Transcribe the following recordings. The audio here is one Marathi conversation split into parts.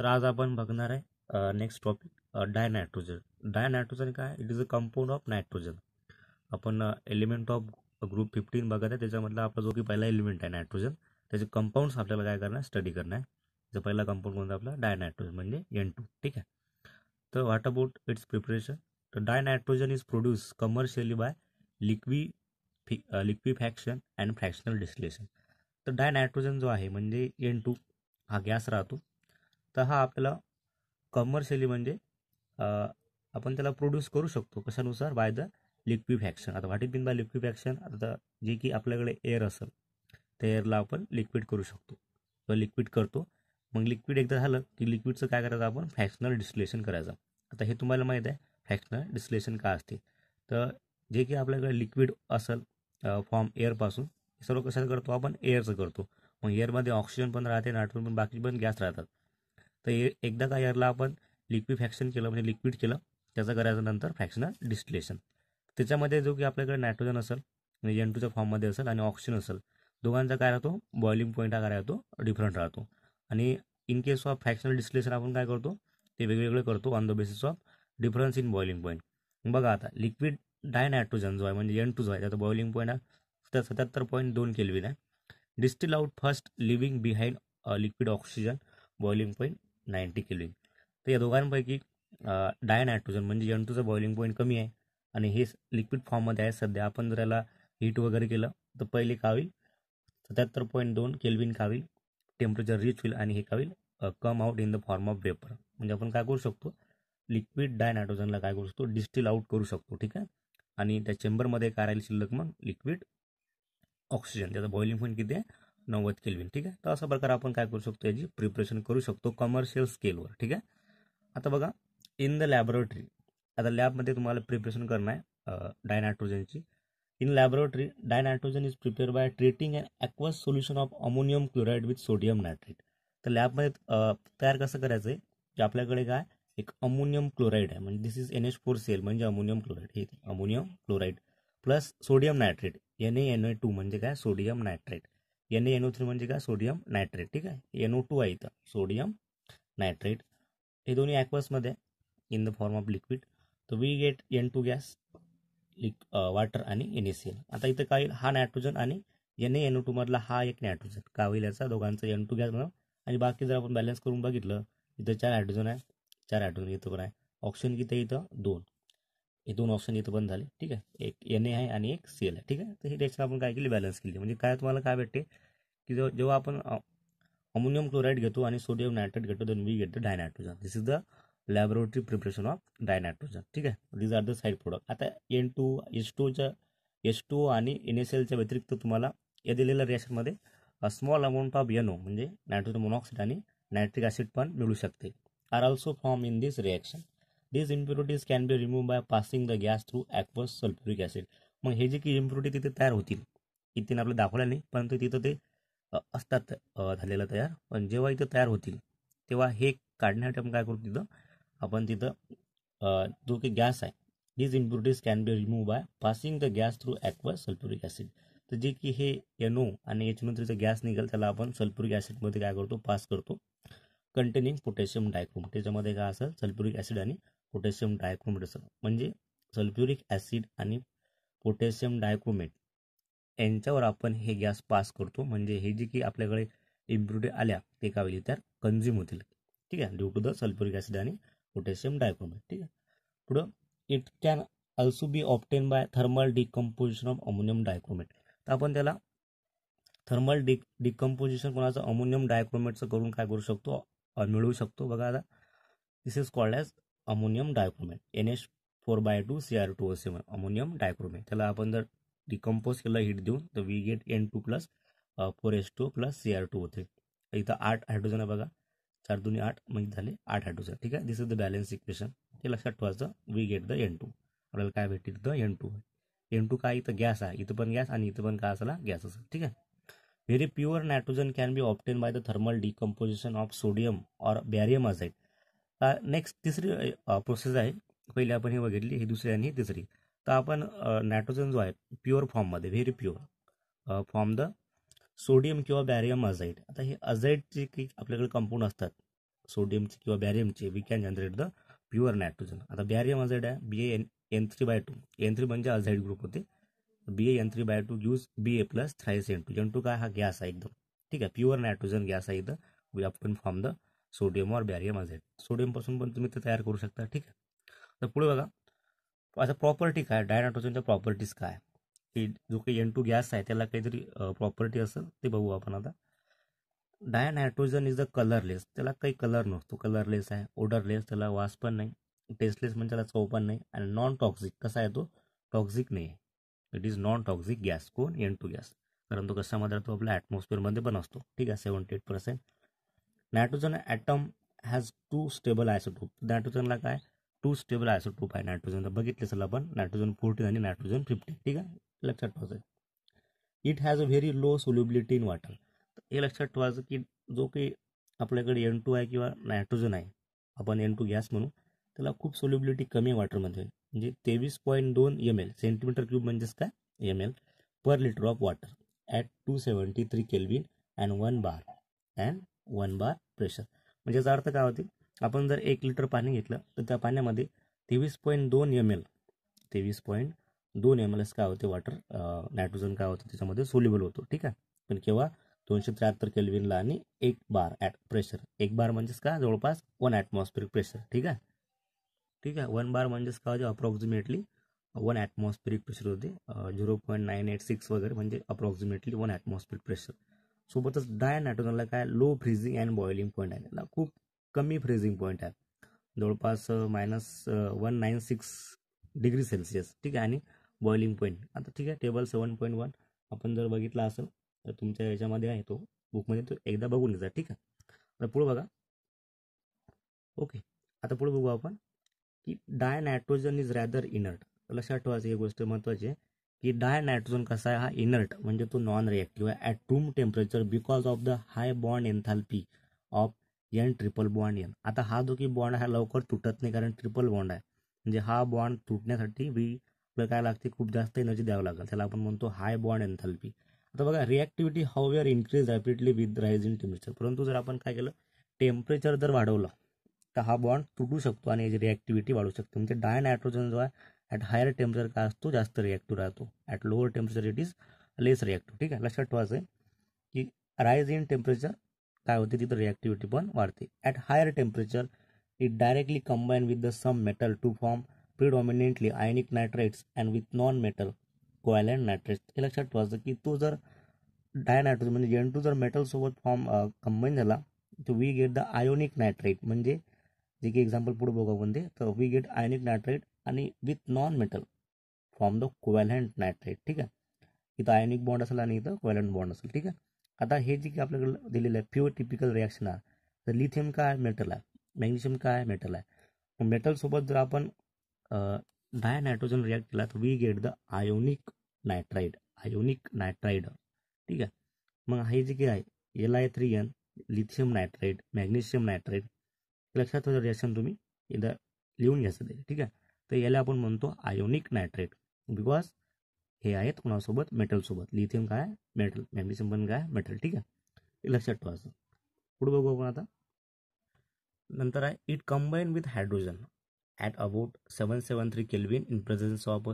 तर आज आपण बघणार आहे next topic dinitrogen dinitrogen काय it is a compound of nitrogen आपण एलिमेंट ऑफ ग्रुप फिफ्टीन बघत आहे त्याच्यामधला आपला जो की पहिला एलिमेंट आहे नायट्रोजन त्याचे कंपाऊंड्स आपल्याला काय करणार स्टडी करणार आहे जर पहिला कंपाऊंड कोणता आपला डाय नायट्रोजन म्हणजे एन टू ठीक आहे तर व्हॉट अबाउट इट्स प्रिपरेशन तर dinitrogen is produce commercially by liquefaction and fractional distillation तर डाय नायट्रोजन जो आहे म्हणजे एन टू हा गॅस राहतो तर हा आपल्याला कमर्शियली म्हणजे आपण त्याला प्रोड्यूस करू शकतो कशानुसार बाय द लिक्विफॅक्शन आता वाटी बिन बाय लिक्विफॅक्शन आता जे की आपल्याकडे एअर असेल त्या एअरला आपण लिक्विड करू शकतो किंवा लिक्विड करतो मग लिक्विड एकदा झालं की लिक्विडचं काय करायचं आपण फॅक्शनल डिस्टिलेशन करायचं आता हे तुम्हाला माहीत आहे फॅक्शनल डिस्टिलेशन का असते तर जे की आपल्याकडे लिक्विड असेल फॉर्म एअरपासून सर्व कशाचं करतो आपण एअरचं करतो मग एअरमध्ये ऑक्सिजन पण राहते नायट्रोजन पण बाकी पण गॅस राहतात तर एकदा काय याला आपण लिक्विफॅक्शन केलं म्हणजे लिक्विड केलं त्याचं करायचं नंतर फॅक्शनल डिस्टिलेशन त्याच्यामध्ये जो की आपल्याकडे नायट्रोजन असेल म्हणजे एन टूच्या फॉर्ममध्ये असेल आणि ऑक्सिजन असेल दोघांचा काय राहतो बॉइलिंग पॉईंट हा काय राहतो डिफरंट राहतो आणि in case of fractional distillation आपण काय करतो ते वेगवेगळे करतो on the basis of difference in boiling point बघा आता लिक्विड डाय नायट्रोजन जो आहे म्हणजे एन टू जो आहे त्याचा बॉइलिंग पॉईंट हा सत्याहत्तर पॉईंट दोन केल्विन आहे distil out first living behind liquid oxygen boiling point ninety लिए तर या दोघांपैकी डाय नायट्रोजन म्हणजे एन बॉइलिंग पॉईंट कमी आहे आणि हे लिक्विड फॉर्ममध्ये आहे सध्या आपण जर याला हीट वगैरे केलं तर पहिले का होईल सत्याहत्तर पॉईंट दोन केल्विन का होईल टेम्परेचर रीच होईल आणि हे का होईल come out in the form of vapour म्हणजे आपण काय करू शकतो लिक्विड डाय नायट्रोजनला काय करू शकतो डिस्टिल आउट करू शकतो ठीक आहे आणि त्या चेंबरमध्ये काय राहील शिल्लक मग लिक्विड ऑक्सिजन त्याचा बॉइलिंग पॉईंट किती आहे नव्वद केल्विन ठीक आहे तर अशा प्रकारे आपण काय करू शकतो याची प्रिपरेशन करू शकतो कमर्शियल स्केलवर ठीक आहे आता बघा इन द लॅबोरेटरी आता लॅबमध्ये तुम्हाला प्रिपरेशन करणं आहे डायनायट्रोजनची in laboratory dinitrogen is prepare by treating and aqueous solution of ammonium chloride with sodium nitrate तर लॅबमध्ये तयार कसं करायचं आहे की आपल्याकडे काय एक अमोनियम क्लोराईड आहे म्हणजे this is N H four cell म्हणजे अमोनियम क्लोराईड हे ammonium chloride plus sodium nitrate N A N A two म्हणजे काय sodium nitrate N A O three म्हणजे काय सोडियम नायट्रेट ठीक आहे एनओ टू आहे इथं सोडियम नायट्रेट हे दोन्ही ॲक्वसमध्ये in the form of liquid तर we get N two gas like water आणि एन ए सी एल आता इथं काय हा नायट्रोजन आणि एन ए मधला टूमधला हा एक नायट्रोजन काय होईल याचा दोघांचा एन टू गॅस म्हणून आणि बाकी जर आपण बॅलन्स करून बघितलं इथं चार हायड्रोजन आहे चार हायड्रोजन इथं पण आहे ऑक्सिजन किती इथं दोन हे दोन ऑप्शन इथं बंद झाले ठीक आहे एक एन ए आहे आणि एक सी एल आहे ठीक आहे तर ही रचना आपण काय केली बॅलन्स केली म्हणजे काय तुम्हाला काय भेटते की जेव्हा जेव्हा आपण अमोनियम क्लोराईड घेतो आणि सोडियम नायट्रेट घेतो दोन वी घेतो dinitrogen this is the laboratory preparation of dinitrogen ठीक आहे these are the side product आता एन टू एस टूच्या एस टू आणि एन एस एलच्या व्यतिरिक्त तुम्हाला या दिलेल्या रिॲक्शनमध्ये स्मॉल अमाऊंट ऑफ एन म्हणजे नायट्रोजन मोनॉक्साईड आणि नायट्रिक ऍसिड पण मिळू शकते are also form in this reaction these impurities can be removed by passing the gas through aqueous sulfuric acid मग हे जे की इम्प्युरिटी तिथे तयार होतील इथे आपलं दाखवल्या नाही परंतु तिथं ते असतात झालेलं तयार पण जेव्हा इथं तयार होतील तेव्हा हे काढण्यासाठी आपण काय करू तिथं आपण तिथं जो की गॅस आहे these impurities can be remove by passing the gas through aqueous sulphuric acid तर जे की हे एनो आणि एच तिथं गॅस निघेल त्याला आपण सल्फ्युरिक ॲसिडमध्ये काय करतो पास करतो कंटेनिंग पोटॅशियम डायक्रोम त्याच्यामध्ये काय असेल सल्फ्युरिक ॲसिड आणि पोटॅशियम डायक्रोमेट म्हणजे सल्फ्युरिक ॲसिड आणि पोटॅशियम डायक्रोमेट यांच्यावर आपण हे गॅस पास करतो म्हणजे हे जे की आपल्याकडे इम्प्युरिटी आल्या ते काय होईल त्या कन्झ्युम होतील ठीक आहे due to the sulphuric acid आणि पोटॅशियम डायक्रोमेट ठीक आहे पुढं it can also be obtain by thermal decomposition of ammonium dichromate तर आपण त्याला थर्मल डि डिकम्पोजिशन कोणाचं अमोनियम डायक्रोमेटचं करून काय करू शकतो मिळवू शकतो बघा आता this is called as ammonium dichromate N H four by two C R two seven ammonium dichromate त्याला आपण जर डिकम्पोज केलं हिट देऊन तर we get N two plus four S two plus C R two होते इथं आठ हायड्रोजन आहे बघा चार दोन्ही आठ म्हणजे झाले आठ हायड्रोजन ठीक आहे this is the balance equation हे लक्षात ठेवायचं we get the N two आपल्याला काय भेटेल the N two N two काय इथं गॅस आहे इथं पण गॅस आणि इथं पण काय असला गॅस असेल ठीक आहे very pure nitrogen can be obtain by the thermal decomposition of sodium और बॅरियम अझाईड नेक्स्ट तिसरी प्रोसेस आहे पहिली आपण हे बघितली ही दुसरी आणि तिसरी तर आपण नायट्रोजन जो आहे प्युअर फॉर्ममध्ये very pure form the sodium किंवा बॅरियम अझाईट आता हे अझाईटचे काही आपल्याकडे कंपाऊंड असतात सोडियमचे किंवा बॅरियमचे we can generate the pure nitrogen आता बॅरियम अझाईड आहे B N N three by two N three म्हणजे अझाईड ग्रुप होते B N three by two use B A plus thrice N two N two काय हा गॅस आहे एकदम ठीक आहे प्युअर नायट्रोजन गॅस आहे इथं वी आपण फॉर्म द सोडियम और बॅरियम आझेट सोडियमपासून पण तुम्ही ते तयार करू शकता ठीक आहे तर पुढे बघा आता प्रॉपर्टी काय डायनायट्रोजनच्या प्रॉपर्टीज काय की जो काही एन टू गॅस आहे त्याला काहीतरी प्रॉपर्टी असेल ते बघू आपण आता डायनायट्रोजन इज द कलरलेस त्याला काही कलर नसतो कलरलेस आहे ओडरलेस त्याला वास पण नाही टेस्टलेस म्हणजे त्याला चव पण नाही आणि नॉन टॉक्सिक कसा आहे तो टॉक्झिक नाही आहे it is non toxic gas कोण एन टू गॅस कारण तो कशामध्ये तो आपल्या ॲटमॉस्फिअरमध्ये पण असतो ठीक आहे seventy eight percent nitrogen atom has two stable nitrogen नायट्रोजनला है टू स्टेबल आयसोटोप है नाइट्रोजन बगित सर अपन नाइट्रोजन फोर्टीन आज नाइट्रोजन फिफ्टीन ठीक है लक्षा ठेवायचं it has a very low solubility in water हे लक्षात ठेवायचं कि जो अपने आपल्याकडे एन टू है कि नाइट्रोजन है अपन एन टू गैस मनू त्याला खूब सोल्युबिलिटी कमी है वॉटर मध्य तेवीस पॉइंट दोन एम एल सेंटीमीटर क्यूब मजेस का M L per litre of water at two seventy three kelvin and one bar and one bar pressure म्हणजे याचा अर्थ काय होते आपण जर एक लिटर पाणी घेतलं तर त्या पाण्यामध्ये तेवीस पॉईंट दोन एम एल तेवीस पॉईंट दोन एम एल एस काय होते वॉटर नायट्रोजन काय होतं त्याच्यामध्ये सोल्युबल होतो ठीक आहे पण केव्हा दोनशे त्र्याहत्तर केल्विनला आणि एक बार ॲट प्रेशर एक बार म्हणजेच का जवळपास वन ॲटमॉस्फिरिक प्रेशर ठीक आहे ठीक आहे वन बार म्हणजेच का होते अप्रॉक्सिमेटली वन ॲटमॉस्फिरिक प्रेशर होते zero point nine eight six वगैरे म्हणजे अप्रॉक्सिमेटली वन ॲटमॉस्फिरिक प्रेशर सोबतच नायट्रोजनला काय low freezing and boiling point आहे ना खूप कमी फ्रीजिंग पॉईंट आहे जवळपास minus one nine six degree Celsius ठीक आहे आणि बॉइलिंग पॉईंट आता ठीक आहे टेबल सेवन पॉईंट वन आपण जर बघितला असेल तर तुमच्या याच्यामध्ये आहे तो बुकमध्ये तो एकदा बघून घ्यायचा ठीक आहे आता पुढे बघा ओके आता पुढे बघू आपण की नायट्रोजन इज रॅदर इनर्ट लक्षात ठेवायचं ही गोष्ट महत्त्वाची आहे की डाय नायट्रोजन कसा आहे हा इनर्ट म्हणजे तो नॉन रिॲक्टिव्ह आहे at room temperature because of the high bond enthalpy of N triple bond N आता हा जो की बॉन्ड हा लवकर तुटत नाही कारण ट्रिपल बॉन्ड आहे म्हणजे हा बॉन्ड तुटण्यासाठी वी काय लागते खूप जास्त एनर्जी द्यावं लागेल त्याला आपण म्हणतो हाय बॉन्ड एन्थाल्पी आता बघा reactivity how are increase rapidly with rise in temperature परंतु जर आपण काय केलं टेम्परेचर जर वाढवलं तर हा बॉन्ड तुटू शकतो आणि याची रिॲक्टिव्हिटी वाढू शकते म्हणजे डाय नायट्रोजन जो आहे ॲट हायर टेम्परेचर काय असतो जास्त रिॲक्टिव्ह राहतो at lower temperature it is less reactive ठीक आहे लक्षात ठेवायचं आहे की राईज इन टेम्परेचर काय होते तिथं रिॲक्टिव्हिटी पण वाढते at higher temperature it directly combine with the some metal to form predominantly ionic nitrites and with non metal covalent and nitrates हे लक्षात ठेवायचं की तो जर डाय नायट्रोज म्हणजे एन टू जर मेटलसोबत फॉर्म कंबाईन झाला तर we get the ionic nitrate म्हणजे जे की एक्झाम्पल पुढे बघा कोणते तर वी गेट आयोनिक नायट्रेट आणि with non metal from the covalent nitrate ठीक आहे इथं आयोनिक बॉन्ड असेल आणि इथं कोवॅलंट बॉन्ड असेल ठीक आहे आता हे जे की आपल्याकडे दिलेलं आहे प्युअर टिपिकल रिॲक्शन आहे तर लिथियम काय मेटल आहे मॅग्नेशियम काय मेटल आहे मेटलसोबत जर आपण डाय नायट्रोजन रिॲक्ट केला तर we get the ionic nitride ionic nitride ठीक आहे मग हे जे की आहे L I three N lithium nitride magnesium nitride लक्षात रिॲक्शन तुम्ही इथं लिहून घ्यायचं ते ठीक आहे तर याला आपण म्हणतो आयोनिक नायट्रेट बिकॉज हे आहेत कोणासोबत मेटलसोबत लिथियम काय मेटल मॅग्नेशियम पण काय मेटल ठीक आहे लक्षात ठेवायचं पुढे बघू आपण आता नंतर आहे it combine with hydrogen at about seven seven three kelvin in presence of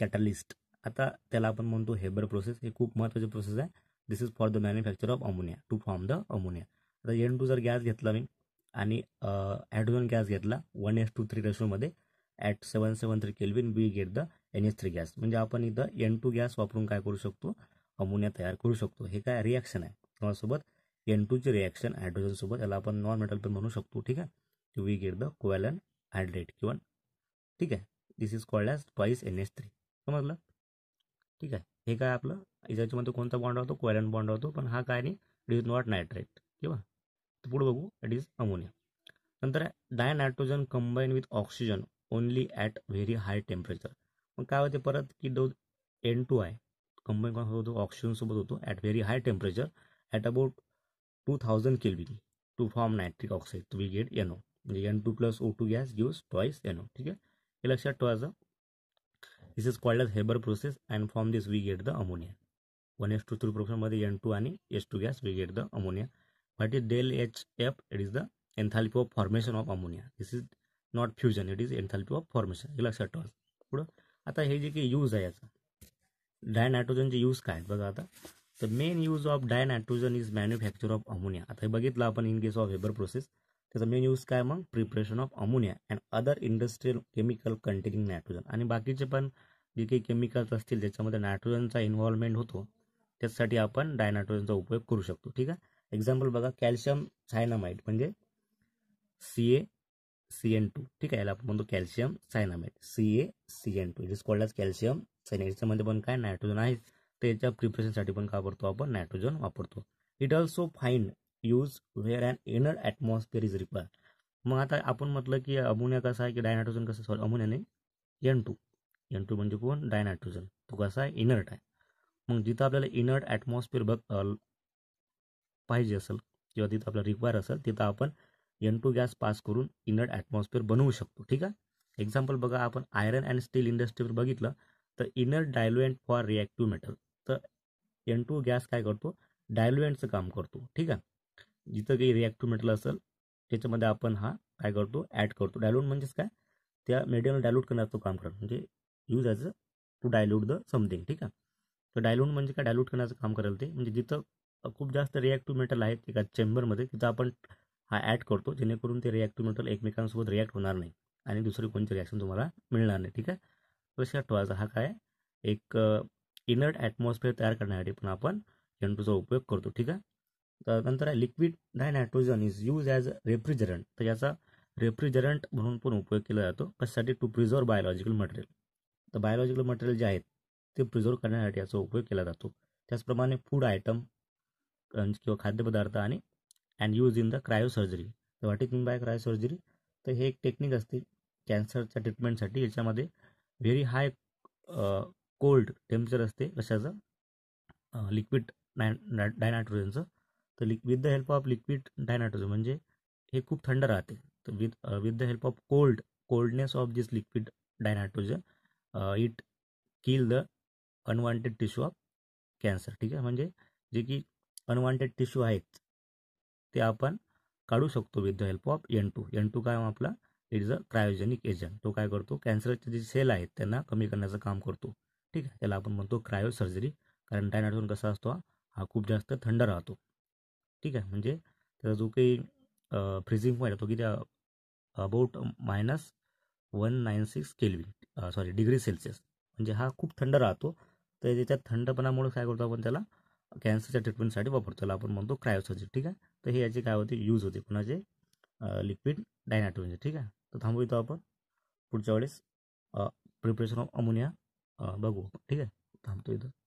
catalyst आता त्याला आपण म्हणतो हेबर प्रोसेस हे खूप महत्त्वाची प्रोसेस आहे this is for the manufacture of ammonia to form the ammonia आता एन टू जर गॅस घेतला मी आणि हायड्रोजन गॅस घेतला वन एस टू थ्री रेशोमध्ये at seven seven three kelvin we get the N H three gas म्हणजे आपण इथं एन टू गॅस वापरून काय करू शकतो अमोनिया तयार करू शकतो हे काय रिॲक्शन आहे कोणासोबत एन टूचे रिॲक्शन हायड्रोजनसोबत याला आपण नॉन मेटल पण म्हणू शकतो ठीक आहे की we get the covalent hydrate किंवा ठीक आहे this is called as twice N H three समजलं ठीक आहे हे काय आपलं याच्यामध्ये कोणता बॉन्ड होतो कोवॅलन बॉन्ड होतो पण हा काय नाही इट इज नॉट नायट्रेट किंवा पुढे बघू इट इज अमोनिया नंतर dinitrogen combine with oxygen only at very high temperature मग काय होते परत की डोज एन टू आहे कंपनी कोणासोबत होतो ऑक्सिजनसोबत होतो at very high temperature at about two thousand kelvin to form nitric oxide two we get N O म्हणजे N two plus O two gas gives twice N O ठीक आहे हे लक्षात ठेवायचं this is called as Haber process and from this we get the ammonia one is to three प्रोफेशनमध्ये एन टू आणि S two gas we get the ammonia what is del H F it is the enthalpy of formation of ammonia this is not fusion it is enthalpy of formation हे लक्षात ठेवा पुढं आता हे जे काही यूज आहे याचा डाय नायट्रोजनचे यूज काय आहेत बघा आता तर main use of dinitrogen is manufacture of ammonia आता हे बघितलं आपण in case of Haber process त्याचा मेन यूज काय मग preparation of ammonia and other industrial chemical containing nitrogen आणि बाकीचे पण जे काही केमिकल्स असतील ज्याच्यामध्ये नायट्रोजनचा इन्व्हॉल्वमेंट होतो त्यासाठी आपण डायनायट्रोजनचा उपयोग करू शकतो ठीक आहे एक्झाम्पल बघा कॅल्शियम सायनामाइड म्हणजे C A C N two ठीक आहे याला आपण म्हणतो calcium cyanamate C A C N two it is called calcium cyanamate पण काय नायट्रोजन आहे त्याच्या प्रिपरेशनसाठी पण काय वापरतो आपण नायट्रोजन वापरतो it also fine use where and inner atmosphere is require मग आता आपण म्हटलं की अमोनिया कसा आहे की डायनायट्रोजन कसं सॉरी अमोनियाने एन टू एन टू म्हणजे कोण डायनायट्रोजन तो कसा आहे इनर्ट आहे मग जिथं आपल्याला इनर्ट ॲटमॉस्फिअर बघ पाहिजे असेल किंवा तिथं आपल्याला रिक्वायर असेल तिथं आपण एन टू गॅस पास करून इनर्ट ॲटमॉस्फिअर बनवू शकतो ठीक आहे एक्झाम्पल बघा आपण आयरन अँड स्टील इंडस्ट्रीवर बघितलं तर inner diluent for reactive metal तर एन टू गॅस काय करतो डायलुएंटचं काम करतो ठीक आहे जिथं काही रिॲक्टिव्ह मेटल असेल त्याच्यामध्ये आपण हा काय करतो ॲड करतो डायल्यूट म्हणजेच काय त्या मेडियमला डायल्यूट करण्याचं काम करतो म्हणजे use as a to dilute the something ठीक आहे तर डायल्यूट म्हणजे काय डायल्यूट करण्याचं काम करेल ते म्हणजे जिथं खूप जास्त रिॲक्टिव्ह मेटल आहेत एका चेंबरमध्ये तिथं आपण हा ॲड करतो जेणेकरून ते रिॲक्टिव्ह मेटल एकमेकांसोबत रिॲक्ट होणार नाही आणि दुसरी कोणती रिॲक्शन तुम्हाला मिळणार नाही ठीक आहे लक्षात ठेवायचा हा काय एक इनर्ट ॲटमॉस्फिअर तयार करण्यासाठी पण आपण जंटूचा उपयोग करतो ठीक आहे तर नंतर आहे liquid dinitrogen is use as refrigerant तर याचा रेफ्रिजरंट म्हणून पण उपयोग केला जातो कशासाठी टू प्रिझर्व बायोलॉजिकल मटेरियल तर बायोलॉजिकल मटेरियल जे आहेत ते प्रिझर्व करण्यासाठी याचा उपयोग केला जातो त्याचप्रमाणे फूड आयटम किंवा खाद्यपदार्थ आणि and use in the cryosurgery तर what is mean by cryosurgery तर हे एक टेक्निक असते कॅन्सरच्या ट्रीटमेंटसाठी याच्यामध्ये व्हेरी हाय कोल्ड टेम्परेचर असते कशाचं लिक्विड डाय डायनायट्रोजनचं तर lick with the help of liquid dinitrogen म्हणजे हे खूप थंड राहते तर with with the help of cold coldness of this liquid dinitrogen it kill the unwanted tissue of cancer ठीक आहे म्हणजे जे की अनवॉन्टेड टिश्यू आहेत ते आपण काढू शकतो with the help of N two N two काय आपला it is a cryogenic agent तो काय करतो कॅन्सरचे जे सेल आहेत त्यांना कमी करण्याचं काम करतो ठीक आहे त्याला आपण म्हणतो क्रायो सर्जरी कारण डायनाटोन कसा असतो हा खूप जास्त थंड राहतो ठीक आहे म्हणजे त्याचा जो काही फ्रीजिंग पॉईंट तो किती about minus one nine six kelvin sorry degree Celsius म्हणजे हा खूप थंड राहतो तर त्याच्या थंडपणामुळे काय करतो आपण त्याला कॅन्सरच्या ट्रीटमेंटसाठी वापरतो त्याला आपण म्हणतो क्रायोसर्जरी ठीक आहे तर हे याचे काय होते यूज होते कुणाचे लिक्विड डायनाटोनचे ठीक आहे तर थांबू इथं आपण पुढच्या वेळेस प्रिपरेशन ऑफ अमोनिया बघू ठीक आहे थांबतो इथं